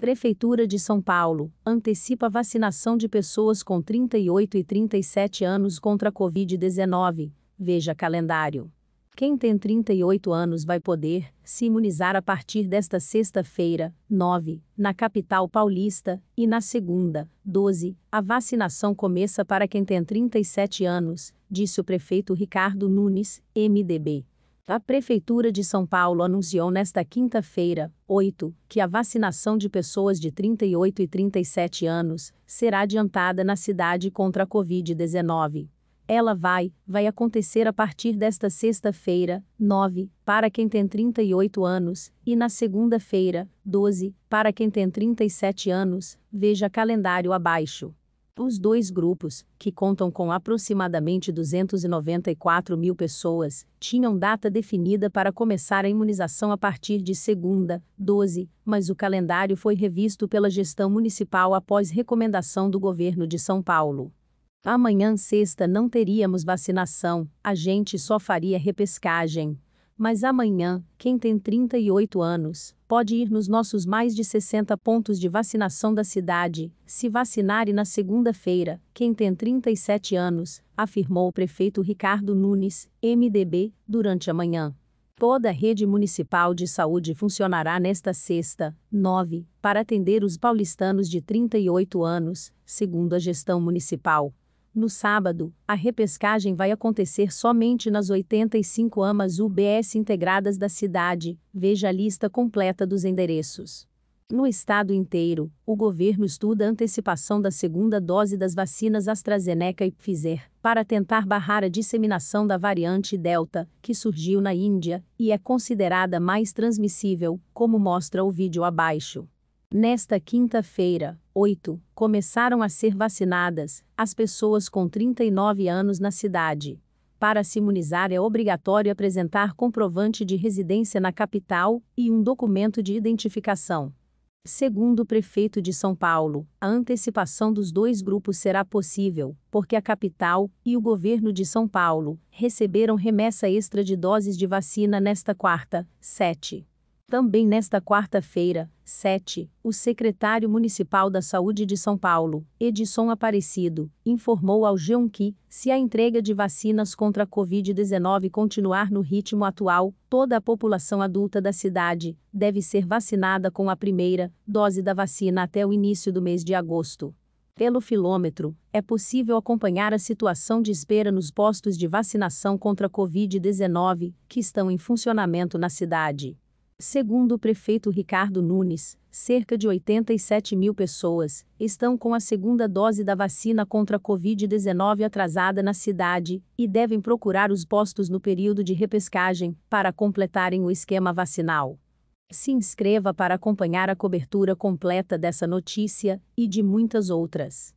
Prefeitura de São Paulo, antecipa vacinação de pessoas com 38 e 37 anos contra a Covid-19. Veja calendário. Quem tem 38 anos vai poder se imunizar a partir desta sexta-feira, 9, na capital paulista, e na segunda, 12, a vacinação começa para quem tem 37 anos, disse o prefeito Ricardo Nunes, MDB. A Prefeitura de São Paulo anunciou nesta quinta-feira, 8, que a vacinação de pessoas de 38 e 37 anos será adiantada na cidade contra a Covid-19. Ela vai, vai acontecer a partir desta sexta-feira, 9, para quem tem 38 anos, e na segunda-feira, 12, para quem tem 37 anos, veja calendário abaixo. Os dois grupos, que contam com aproximadamente 294 mil pessoas, tinham data definida para começar a imunização a partir de segunda, 12, mas o calendário foi revisto pela gestão municipal após recomendação do governo de São Paulo. Amanhã, sexta, não teríamos vacinação, a gente só faria repescagem. Mas amanhã, quem tem 38 anos, pode ir nos nossos mais de 60 pontos de vacinação da cidade, se vacinar e na segunda-feira, quem tem 37 anos, afirmou o prefeito Ricardo Nunes, MDB, durante a manhã. Toda a rede municipal de saúde funcionará nesta sexta, 9, para atender os paulistanos de 38 anos, segundo a gestão municipal. No sábado, a repescagem vai acontecer somente nas 85 amas UBS integradas da cidade, veja a lista completa dos endereços. No estado inteiro, o governo estuda a antecipação da segunda dose das vacinas AstraZeneca e Pfizer, para tentar barrar a disseminação da variante Delta, que surgiu na Índia e é considerada mais transmissível, como mostra o vídeo abaixo. Nesta quinta-feira, 8, começaram a ser vacinadas as pessoas com 39 anos na cidade. Para se imunizar é obrigatório apresentar comprovante de residência na capital e um documento de identificação. Segundo o prefeito de São Paulo, a antecipação dos dois grupos será possível, porque a capital e o governo de São Paulo receberam remessa extra de doses de vacina nesta quarta, 7. Também nesta quarta-feira, 7, o secretário municipal da Saúde de São Paulo, Edson Aparecido, informou ao G1 que, se a entrega de vacinas contra a Covid-19 continuar no ritmo atual, toda a população adulta da cidade deve ser vacinada com a primeira dose da vacina até o início do mês de agosto. Pelo filômetro, é possível acompanhar a situação de espera nos postos de vacinação contra a Covid-19, que estão em funcionamento na cidade. Segundo o prefeito Ricardo Nunes, cerca de 87 mil pessoas estão com a segunda dose da vacina contra a Covid-19 atrasada na cidade e devem procurar os postos no período de repescagem para completarem o esquema vacinal. Se inscreva para acompanhar a cobertura completa dessa notícia e de muitas outras.